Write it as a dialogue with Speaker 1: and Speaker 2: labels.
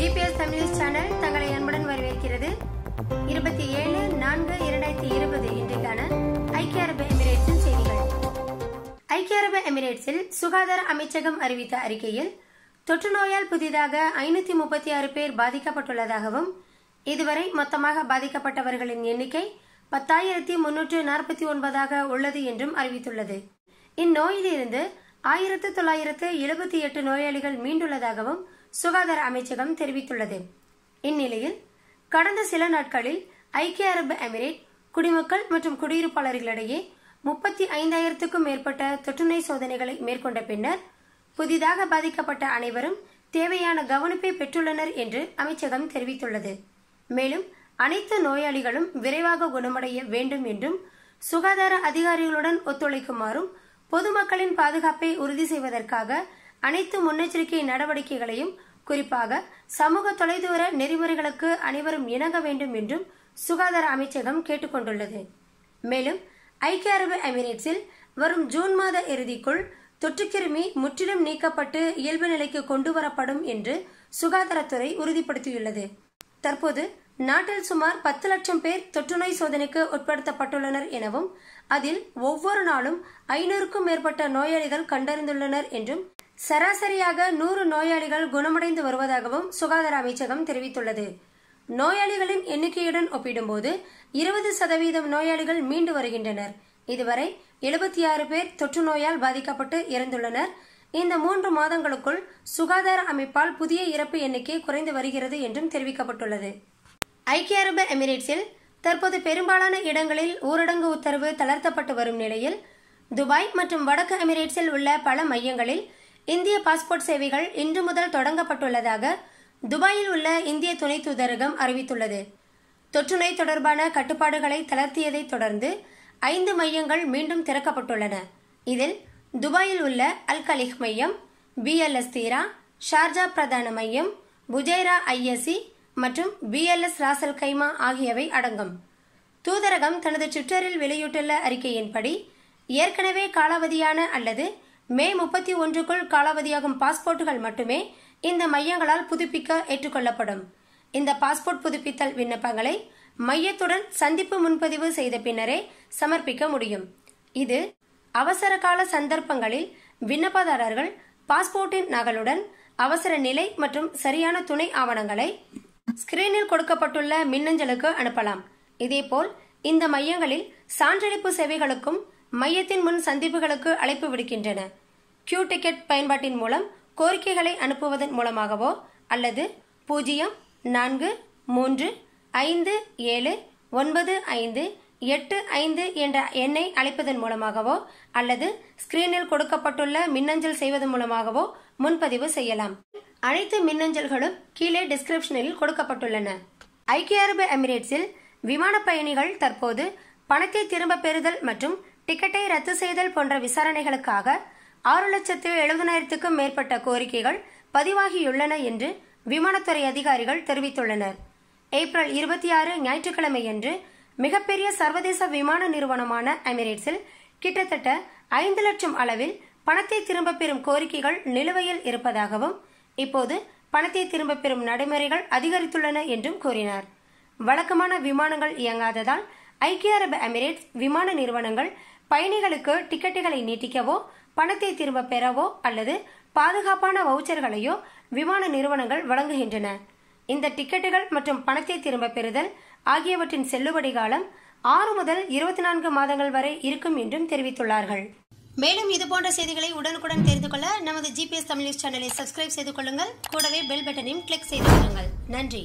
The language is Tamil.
Speaker 1: ஜிபிஎஸ் தமிழ் சேனல் தங்களை அன்புடன் வரவேற்கிறது இருபத்தி ஏழு நான்கு இரண்டாயிரத்தி இருபது இன்றைக்கான ஐக்கிய அரபு எமிரேட்ஸின் செய்திகள் ஐக்கிய அரபு எமிரேட்ஸில் சுகாதார அமைச்சகம் அறிவித்த அறிக்கையில் தொற்று நோயால் புதிதாக ஐநூத்தி முப்பத்தி ஆறு பேர் பாதிக்கப்பட்டுள்ளதாகவும் இதுவரை மொத்தமாக பாதிக்கப்பட்டவர்களின் எண்ணிக்கை பத்தாயிரத்தி முன்னூற்று நாற்பத்தி ஒன்பதாக உள்ளது என்றும் அறிவித்துள்ளது இந்நோயிலிருந்து ஆயிரத்து தொள்ளாயிரத்து எழுபத்தி எட்டு நோயாளிகள் மீண்டுள்ளதாகவும் சுகாதார அமைச்சகம் தெரிவித்துள்ளது இந்நிலையில் கடந்த சில நாட்களில் ஐக்கிய அரபு எமிரேட் குடிமக்கள் மற்றும் குடியிருப்பாளர்களிடையே முப்பத்தி ஐந்தாயிரத்துக்கும் மேற்பட்ட தொற்றுநோய் சோதனைகளை மேற்கொண்ட பின்னர் புதிதாக பாதிக்கப்பட்ட அனைவரும் தேவையான கவனிப்பை பெற்றுள்ளனர் என்று அமைச்சகம் தெரிவித்துள்ளது மேலும் அனைத்து நோயாளிகளும் விரைவாக குணமடைய வேண்டும் என்றும் சுகாதார அதிகாரிகளுடன் ஒத்துழைக்குமாறும் பொதுமக்களின் பாதுகாப்பை உறுதி செய்வதற்காக அனைத்து முன்னெச்சரிக்கை நடவடிக்கைகளையும் குறிப்பாக சமூக தொலைதூர நெறிமுறைகளுக்கு அனைவரும் இணங்க வேண்டும் என்றும் சுகாதார அமைச்சகம் கேட்டுக்கொண்டுள்ளது மேலும் ஐக்கிய அரபு எமிரேட்ஸில் வரும் ஜூன் மாத இறுதிக்குள் தொற்றுக்கிருமி முற்றிலும் நீக்கப்பட்டு இயல்பு நிலைக்கு கொண்டு வரப்படும் என்று சுகாதாரத்துறை உறுதிப்படுத்தியுள்ளது தற்போது நாட்டில் சுமார் பத்து லட்சம் பேர் தொற்றுநோய் சோதனைக்கு உட்படுத்தப்பட்டுள்ளனர் எனவும் அதில் ஒவ்வொரு நாளும் ஐநூறுக்கும் மேற்பட்ட நோயாளிகள் கண்டறிந்துள்ளனர் என்றும் சராசரியாக நூறு நோயாளிகள் குணமடைந்து வருவதாகவும் சுகாதார அமைச்சகம் தெரிவித்துள்ளது நோயாளிகளின் எண்ணிக்கையுடன் ஒப்பிடும்போது இருபது சதவீதம் நோயாளிகள் மீண்டு வருகின்றனர் இதுவரை எழுபத்தி ஆறு பேர் தொற்று நோயால் பாதிக்கப்பட்டு இறந்துள்ளனர் இந்த மூன்று மாதங்களுக்குள் சுகாதார அமைப்பால் புதிய இறப்பு எண்ணிக்கை குறைந்து வருகிறது என்றும் தெரிவிக்கப்பட்டுள்ளது ஐக்கிய அரபு எமிரேட்ஸில் தற்போது பெரும்பாலான இடங்களில் ஊரடங்கு உத்தரவு தளர்த்தப்பட்டு வரும் நிலையில் துபாய் மற்றும் வடக்கு எமிரேட்ஸில் உள்ள பல மையங்களில் இந்திய பாஸ்போர்ட் சேவைகள் இன்று முதல் தொடங்கப்பட்டுள்ளதாக துபாயில் உள்ள இந்திய துணை தூதரகம் அறிவித்துள்ளது தொற்றுநோய் தொடர்பான கட்டுப்பாடுகளை தளர்த்தியதை தொடர்ந்து ஐந்து மையங்கள் மீண்டும் திறக்கப்பட்டுள்ளன இதில் துபாயில் உள்ள அல் கலிஹ் மையம் பிஎல்எஸ் தீரா ஷார்ஜா பிரதான மையம் புஜைரா ஐஎஸ்சி மற்றும் பிஎல்எஸ் ராசல் கைமா ஆகியவை அடங்கும் தூதரகம் தனது ட்விட்டரில் வெளியிட்டுள்ள அறிக்கையின்படி ஏற்கனவே காலாவதியான அல்லது மே முப்பத்தி ஒன்றுக்குள் காலாவதியாகும் பாஸ்போர்ட்டுகள் மட்டுமே இந்த மையங்களால் புதுப்பிக்க ஏற்றுக்கொள்ளப்படும் இந்த பாஸ்போர்ட் புதுப்பித்தல் விண்ணப்பங்களை மையத்துடன் சந்திப்பு முன்பதிவு செய்த பின்னரே சமர்ப்பிக்க முடியும் இது அவசர கால சந்தர்ப்பங்களில் விண்ணப்பதாரர்கள் பாஸ்போர்ட்டின் நகலுடன் அவசர நிலை மற்றும் சரியான துணை ஆவணங்களை ஸ்கிரீனில் கொடுக்கப்பட்டுள்ள மின்னஞ்சலுக்கு அனுப்பலாம் இதேபோல் இந்த மையங்களில் சான்றளிப்பு சேவைகளுக்கும் மையத்தின் முன் சந்திப்புகளுக்கு அழைப்பு விடுக்கின்றன கியூ டிக்கெட் பயன்பாட்டின் மூலம் கோரிக்கைகளை அனுப்புவதன் மூலமாகவோ அல்லது பூஜ்ஜியம் நான்கு மூன்று ஐந்து ஏழு ஒன்பது ஐந்து எட்டு ஐந்து என்ற எண்ணை அழைப்பதன் மூலமாகவோ அல்லது ஸ்கிரீனில் கொடுக்கப்பட்டுள்ள மின்னஞ்சல் செய்வதன் மூலமாகவோ முன்பதிவு செய்யலாம் அனைத்து மின்னஞ்சல்களும் கீழே டிஸ்கிரிப்ஷனில் கொடுக்கப்பட்டுள்ளன ஐக்கிய அரபு எமிரேட்ஸில் விமான பயணிகள் தற்போது பணத்தை திரும்ப பெறுதல் மற்றும் டிக்கெட்டை ரத்து செய்தல் போன்ற விசாரணைகளுக்காக ஆறு லட்சத்து எழுபதனாயிரத்துக்கும் மேற்பட்ட கோரிக்கைகள் பதிவாகியுள்ளன என்று விமானத்துறை அதிகாரிகள் தெரிவித்துள்ளனர் ஏப்ரல் இருபத்தி ஆறு ஞாயிற்றுக்கிழமை ஞாயிற்றுக்கிழமையன்று மிகப்பெரிய சர்வதேச விமான நிறுவனமான எமிரேட்ஸில் கிட்டத்தட்ட ஐந்து லட்சம் அளவில் பணத்தை திரும்ப பெறும் கோரிக்கைகள் நிலுவையில் இருப்பதாகவும் இப்போது பணத்தை திரும்ப பெறும் நடைமுறைகள் அதிகரித்துள்ளன என்றும் கூறினார் வழக்கமான விமானங்கள் இயங்காததால் ஐக்கிய அரபு எமிரேட்ஸ் விமான நிறுவனங்கள் பயணிகளுக்கு டிக்கெட்டுகளை நீட்டிக்கவோ பணத்தை திரும்ப பெறவோ அல்லது பாதுகாப்பான வவுச்சர்களையோ விமான நிறுவனங்கள் வழங்குகின்றன இந்த டிக்கெட்டுகள் மற்றும் பணத்தை திரும்ப பெறுதல் ஆகியவற்றின் செல்லுபடி காலம் ஆறு முதல் இருபத்தி நான்கு மாதங்கள் வரை இருக்கும் என்றும் தெரிவித்துள்ளார்கள் மேலும் இதுபோன்ற செய்திகளை உடனுக்குடன் தெரிந்து கொள்ள நமது ஜிபிஎஸ் தமிழ் நியூஸ் சேனலை சப்ஸ்கிரைப் செய்து கொள்ளுங்கள் கூடவே பெல் பட்டனையும் கிளிக் செய்து கொள்ளுங்கள் நன்றி